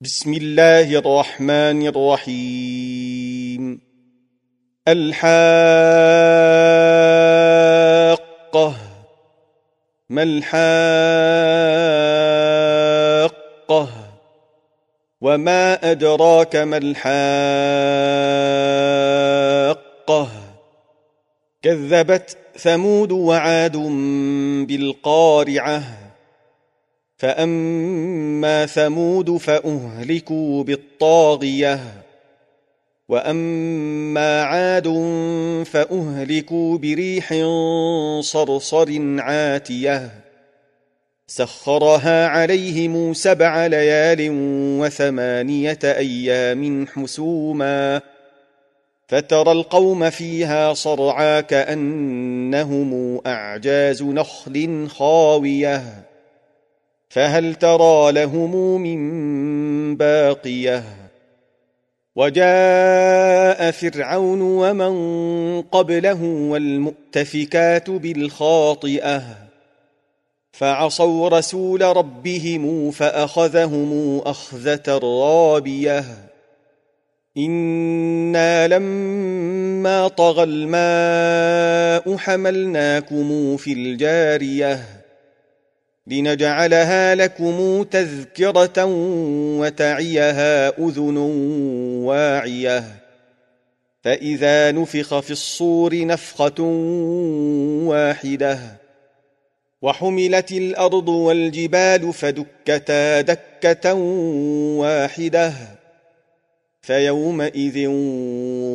بسم الله الرحمن الرحيم الحاقة ما الحاقة وما أدراك ما الحاقة كذبت ثمود وعاد بالقارعه فأما ثمود فأهلكوا بالطاغية وأما عاد فأهلكوا بريح صرصر عاتية سخرها عليهم سبع ليال وثمانية أيام حسوما فترى القوم فيها صرعى كأنهم أعجاز نخل خاويه فهل ترى لهم من باقيه وجاء فرعون ومن قبله والمؤتفكات بالخاطئه فعصوا رسول ربهم فاخذهم اخذه رابيه انا لما طغى الماء حملناكم في الجاريه لنجعلها لكم تذكرة وتعيها أذن واعية فإذا نفخ في الصور نفخة واحدة وحملت الأرض والجبال فدكتا دكة واحدة فيومئذ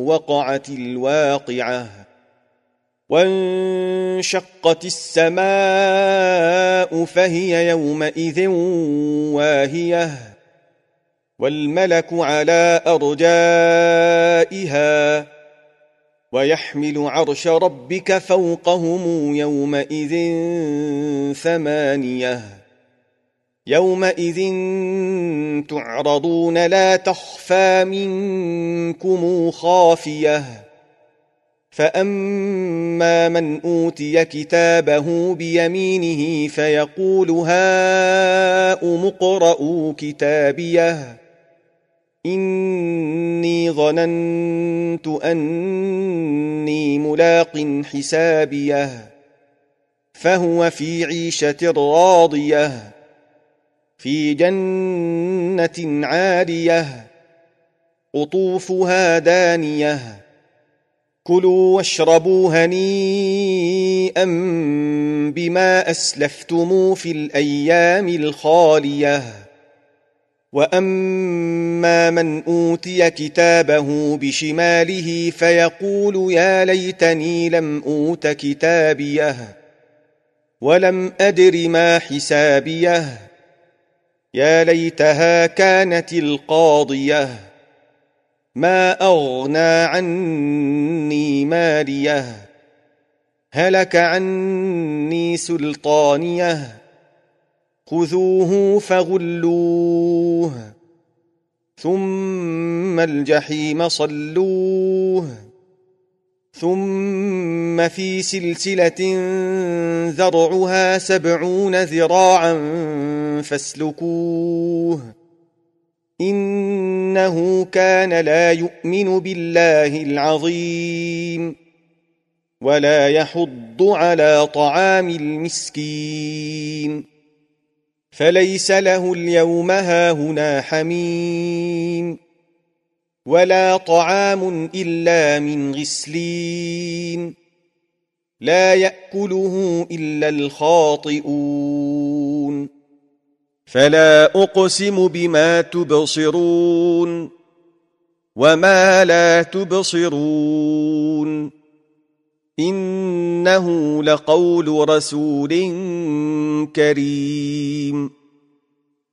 وقعت الواقعه وانشقت السماء فهي يومئذ واهية والملك على أرجائها ويحمل عرش ربك فوقهم يومئذ ثمانية يومئذ تعرضون لا تخفى منكم خافيه فاما من اوتي كتابه بيمينه فيقول هاؤم اقرءوا كتابيه اني ظننت اني ملاق حسابيه فهو في عيشه راضيه في جنه عاليه قطوفها دانيه كلوا واشربوا هنيئا بما اسلفتم في الايام الخاليه واما من اوتي كتابه بشماله فيقول يا ليتني لم اوت كتابيه ولم ادر ما حسابيه يا ليتها كانت القاضيه ما أغنى عني ماليه هلك عني سلطانيه خذوه فغلوه ثم الجحيم صلوه ثم في سلسلة ذرعها سبعون ذراعا فاسلكوه إنه كان لا يؤمن بالله العظيم ولا يحض على طعام المسكين فليس له اليوم هاهنا حميم ولا طعام إلا من غسلين لا يأكله إلا الخاطئون فلا أقسم بما تبصرون وما لا تبصرون إنه لقول رسول كريم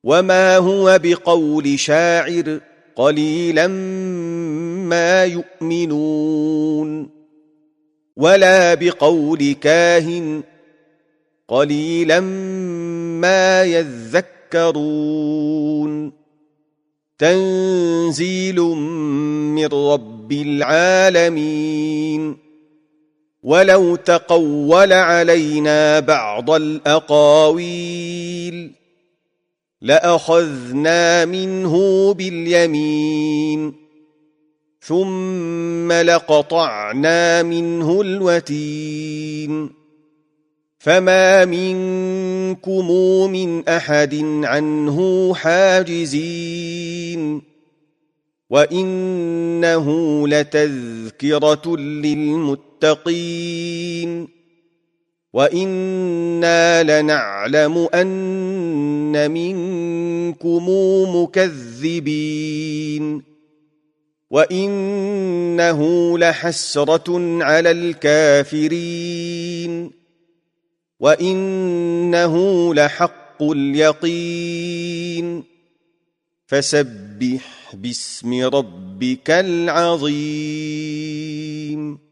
وما هو بقول شاعر قليلا ما يؤمنون ولا بقول كاهن قليلا ما يذكر تذكرون تنزيل من رب العالمين ولو تقول علينا بعض الأقاويل لأخذنا منه باليمين ثم لقطعنا منه الوتين فما منكم من احد عنه حاجزين وانه لتذكره للمتقين وانا لنعلم ان منكم مكذبين وانه لحسره على الكافرين وانه لحق اليقين فسبح باسم ربك العظيم